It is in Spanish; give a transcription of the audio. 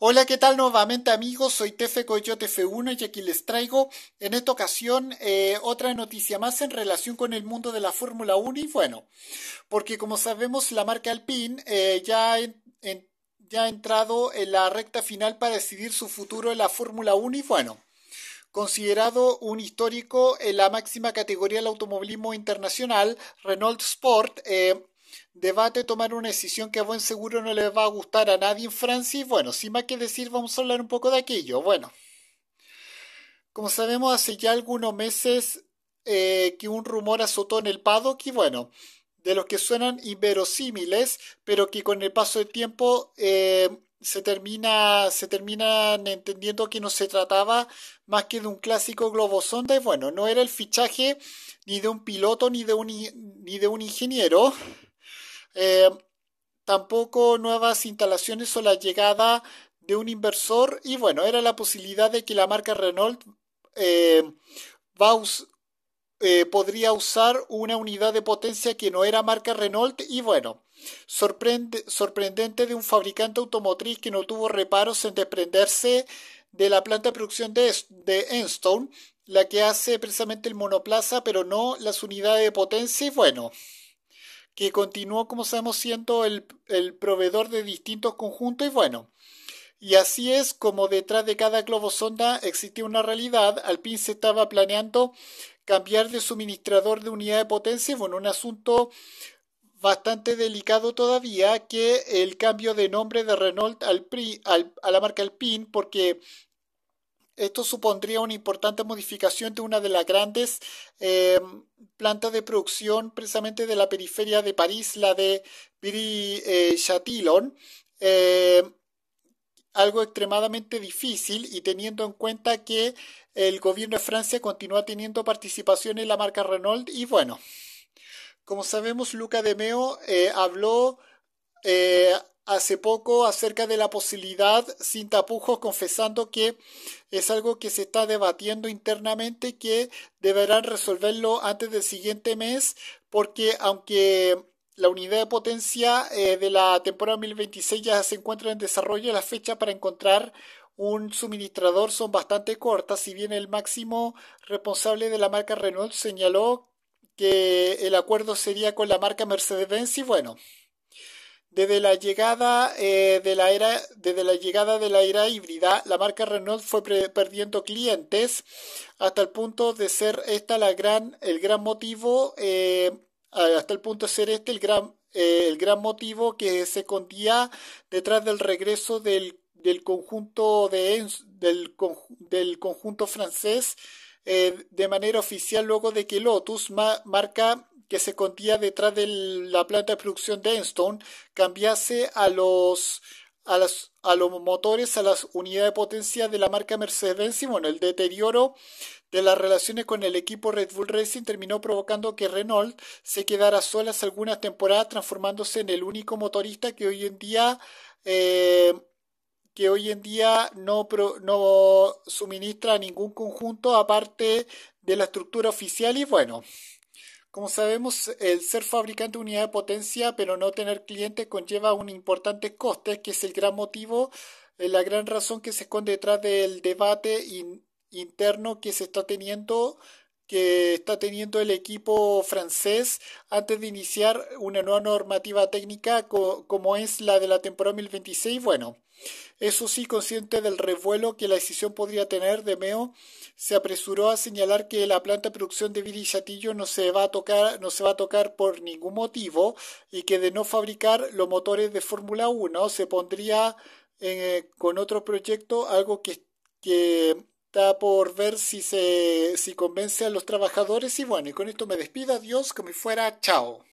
Hola, ¿qué tal nuevamente amigos? Soy Tefe Coyote F1 y aquí les traigo en esta ocasión eh, otra noticia más en relación con el mundo de la Fórmula 1 y bueno, porque como sabemos la marca Alpine eh, ya, ya ha entrado en la recta final para decidir su futuro en la Fórmula 1 y bueno, Considerado un histórico en la máxima categoría del automovilismo internacional, Renault Sport eh, debate, tomar una decisión que a buen seguro no le va a gustar a nadie en Francia y bueno, sin más que decir vamos a hablar un poco de aquello. Bueno, como sabemos hace ya algunos meses eh, que un rumor azotó en el paddock y bueno, de los que suenan inverosímiles, pero que con el paso del tiempo eh, se termina se terminan entendiendo que no se trataba más que de un clásico globosonda y bueno, no era el fichaje ni de un piloto ni de un, ni de un ingeniero, eh, tampoco nuevas instalaciones o la llegada de un inversor y bueno, era la posibilidad de que la marca Renault eh, eh, podría usar una unidad de potencia que no era marca Renault y bueno, sorprendente de un fabricante automotriz que no tuvo reparos en desprenderse de la planta de producción de Enstone, la que hace precisamente el monoplaza, pero no las unidades de potencia y bueno que continuó, como sabemos, siendo el, proveedor de distintos conjuntos y bueno. Y así es como detrás de cada globo sonda existía una realidad. Alpine se estaba planeando cambiar de suministrador de unidad de potencia. Bueno, un asunto bastante delicado todavía que el cambio de nombre de Renault al PRI, a la marca Alpine porque esto supondría una importante modificación de una de las grandes eh, plantas de producción precisamente de la periferia de París, la de Brie eh, Chatillon. Eh, algo extremadamente difícil y teniendo en cuenta que el gobierno de Francia continúa teniendo participación en la marca Renault y bueno, como sabemos, Luca de Meo habló hace poco acerca de la posibilidad sin tapujos, confesando que es algo que se está debatiendo internamente, que deberán resolverlo antes del siguiente mes, porque aunque la unidad de potencia eh, de la temporada 2026 ya se encuentra en desarrollo, las fechas para encontrar un suministrador son bastante cortas, si bien el máximo responsable de la marca Renault señaló que el acuerdo sería con la marca Mercedes-Benz y bueno, desde la llegada eh, de la era, desde la llegada de la era híbrida, la marca Renault fue perdiendo clientes hasta el punto de ser esta la gran, el gran motivo, eh, hasta el punto de ser este el gran, eh, el gran motivo que se escondía detrás del regreso del, del conjunto de, del, conjunto francés de manera oficial luego de que Lotus, marca que se escondía detrás de la planta de producción de Enstone cambiase a los, a, a los motores, a las unidades de potencia de la marca Mercedes-Benz y bueno, el deterioro de las relaciones con el equipo Red Bull Racing terminó provocando que Renault se quedara solas algunas temporadas transformándose en el único motorista que hoy en día eh, que hoy en día no, no suministra ningún conjunto aparte de la estructura oficial y bueno, como sabemos, el ser fabricante de unidad de potencia, pero no tener cliente conlleva un importante coste, que es el gran motivo, eh, la gran razón que se esconde detrás del debate interno que se está teniendo que está teniendo el equipo francés antes de iniciar una nueva normativa técnica como es la de la temporada 2026. Bueno, eso sí, consciente del revuelo que la decisión podría tener de Meo, se apresuró a señalar que la planta de producción de Virillatillo no se va a tocar, no se va a tocar por ningún motivo y que de no fabricar los motores de Fórmula 1 se pondría eh, con otro proyecto algo que está por ver si, se, convence a los trabajadores y bueno, y con esto me despido, adiós, como fuera, chao.